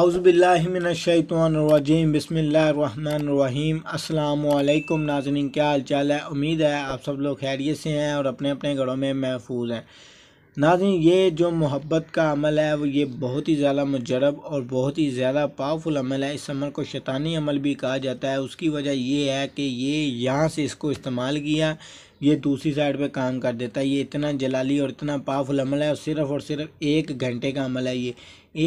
आउज़बिल्लिमिनशैतवानरजीम बसमीम अल्लाम नाजनिन क्या हाल चाल है उम्मीद है आप सब लोग खैरियत से हैं और अपने अपने घरों में महफूज हैं नाजन ये जो मोहब्बत का अमल है वो ये बहुत ही ज़्यादा मजरब और बहुत ही ज़्यादा पावरफुल अमल है इस अमल को शैतानी अमल भी कहा जाता है उसकी वजह यह है कि ये यहाँ से इसको इस्तेमाल किया ये दूसरी साइड पे काम कर देता है ये इतना जलाली और इतना पावरफुल अमल है और सिर्फ़ और सिर्फ एक घंटे का अमल है ये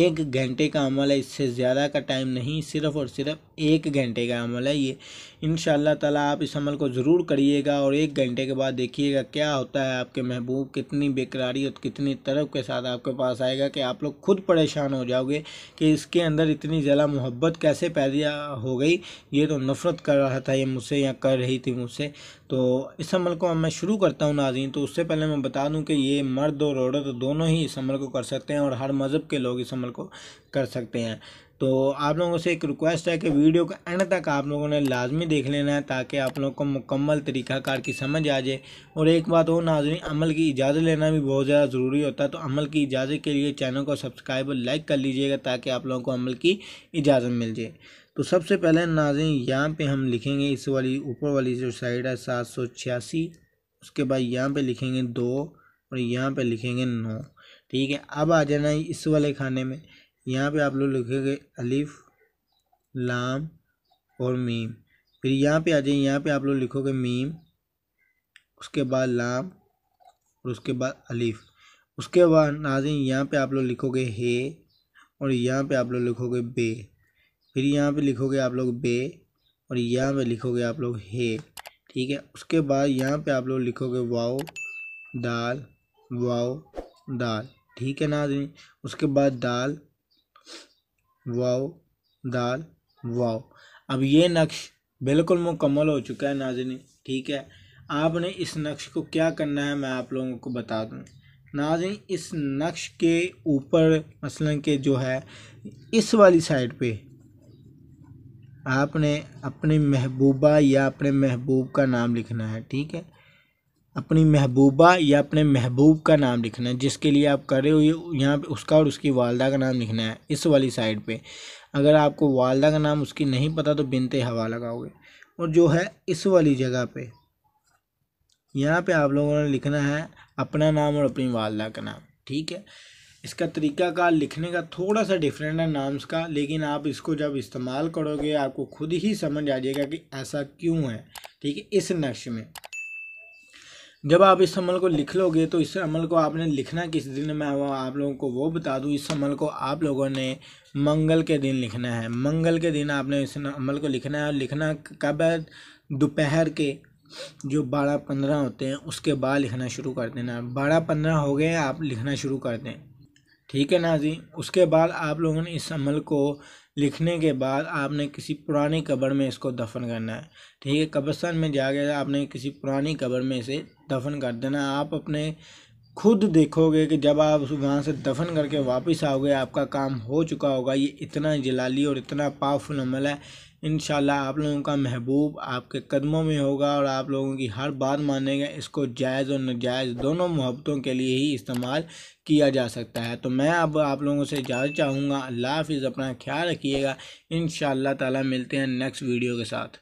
एक घंटे का अमल है इससे ज़्यादा का टाइम नहीं सिर्फ़ और सिर्फ एक घंटे का अमल है ये इन ताला आप इस अमल को ज़रूर करिएगा और एक घंटे के बाद देखिएगा क्या होता है आपके महबूब कितनी बेकरारी और कितनी तरफ के साथ आपके पास आएगा कि आप लोग खुद परेशान हो जाओगे कि इसके अंदर इतनी ज़्यादा मोहब्बत कैसे पैदा हो गई ये तो नफ़रत कर रहा था ये मुझसे या कर रही थी मुझसे तो इस अमल को अब मैं शुरू करता हूँ नाजीन तो उससे पहले मैं बता दूँ कि ये मर्द और औरत दोनों ही इस अमल को कर सकते हैं और हर मज़हब के लोग इस अमल को कर सकते हैं तो आप लोगों से एक रिक्वेस्ट है कि वीडियो का एंड तक आप लोगों ने लाजमी देख लेना है ताकि आप लोगों को मुकम्मल तरीक़ाकार की समझ आ जाए और एक बात और नाजरी अमल की इजाज़त लेना भी बहुत ज़्यादा ज़रूरी होता है तो अमल की इजाज़त के लिए चैनल को सब्सक्राइब और लाइक कर लीजिएगा ताकि आप लोगों को अमल की इजाज़त मिल जाए तो सबसे पहले नाजें यहाँ पे हम लिखेंगे इस वाली ऊपर वाली जो साइड है सात सौ छियासी उसके बाद यहाँ पे लिखेंगे दो और यहाँ पे लिखेंगे नौ ठीक है अब आ जाना है इस वाले खाने में यहाँ पे आप लोग लिखेंगे अलिफ लाम और मीम फिर यहाँ पे आ जाइए यहाँ पे आप लोग लिखोगे मीम उसके बाद लाम और उसके बाद अलिफ उसके बाद नाज़ें यहाँ पर आप लोग लिखोगे हे और यहाँ पे आप लोग लिखोगे बे फिर यहाँ पे लिखोगे आप लोग बे और यहाँ पे लिखोगे आप लोग हे ठीक है उसके बाद यहाँ पे आप लोग लिखोगे वाओ दाल वाओ दाल ठीक है नाजरीन उसके बाद दाल वाओ दाल वाओ अब ये नक्श बिल्कुल मुकम्मल हो चुका है नाजरीन ठीक है आपने इस नक्श को क्या करना है मैं आप लोगों को बता दूँ नाजरीन इस नक्श के ऊपर मसलन के जो है इस वाली साइड पे आपने अपने महबूबा या अपने महबूब का नाम लिखना है ठीक है अपनी महबूबा या अपने महबूब का नाम लिखना है जिसके लिए आप कर रहे हो यहाँ पे उसका और उसकी वालदा का नाम लिखना है इस वाली साइड पे अगर आपको वालदा का नाम उसकी नहीं पता तो बिनते हवा लगाओगे और जो है इस वाली जगह पे यहाँ पे आप लोगों ने लिखना है अपना नाम और अपनी वालदा का नाम ठीक है इसका तरीका का लिखने का थोड़ा सा डिफरेंट है नाम्स का लेकिन आप इसको जब इस्तेमाल करोगे आपको खुद ही समझ आ जाएगा कि ऐसा क्यों है ठीक है इस नक्श में जब आप इस अमल को लिख लोगे तो इस अमल को आपने लिखना किस दिन मैं आप लोगों को वो बता दूँ इस अमल को आप लोगों ने मंगल के दिन लिखना है मंगल के दिन आपने इस अमल को लिखना है और लिखना कब है दोपहर के जो बारह पंद्रह होते हैं उसके बाद लिखना शुरू कर देना बारह पंद्रह हो गए आप लिखना शुरू कर दें ठीक है ना जी उसके बाद आप लोगों ने इस अमल को लिखने के बाद आपने किसी पुरानी कब्र में इसको दफन करना है ठीक है कब्रस्तान में जाके आपने किसी पुरानी कब्र में इसे दफन कर देना आप अपने खुद देखोगे कि जब आप वहाँ से दफन करके वापस आओगे आपका काम हो चुका होगा ये इतना जलाली और इतना पावरफुल अमल है इन आप लोगों का महबूब आपके कदमों में होगा और आप लोगों की हर बात मानेगा इसको जायज़ और नाजायज़ दोनों मोहब्बतों के लिए ही इस्तेमाल किया जा सकता है तो मैं अब आप लोगों से इजाज़त चाहूँगा अल्लाह हाफिज़ अपना ख्याल रखिएगा इन ताला मिलते हैं नेक्स्ट वीडियो के साथ